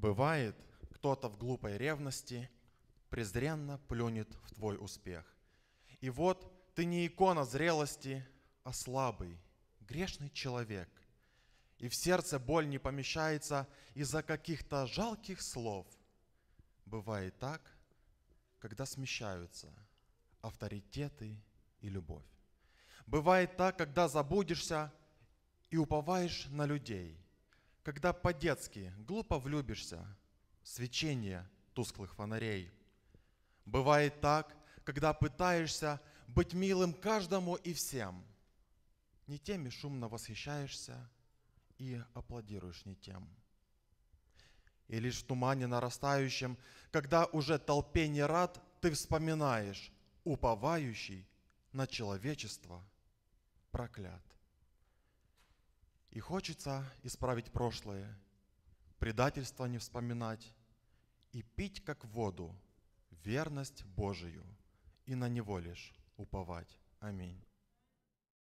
Бывает, кто-то в глупой ревности презренно плюнет в твой успех. И вот ты не икона зрелости, а слабый, грешный человек. И в сердце боль не помещается из-за каких-то жалких слов. Бывает так, когда смещаются авторитеты и любовь. Бывает так, когда забудешься и уповаешь на людей – когда по-детски глупо влюбишься, свечение тусклых фонарей. Бывает так, когда пытаешься быть милым каждому и всем. Не теми шумно восхищаешься и аплодируешь не тем. И лишь в тумане нарастающем, когда уже толпе не рад, ты вспоминаешь, уповающий на человечество проклят. И хочется исправить прошлое, предательство не вспоминать и пить как воду верность Божию и на Него лишь уповать. Аминь.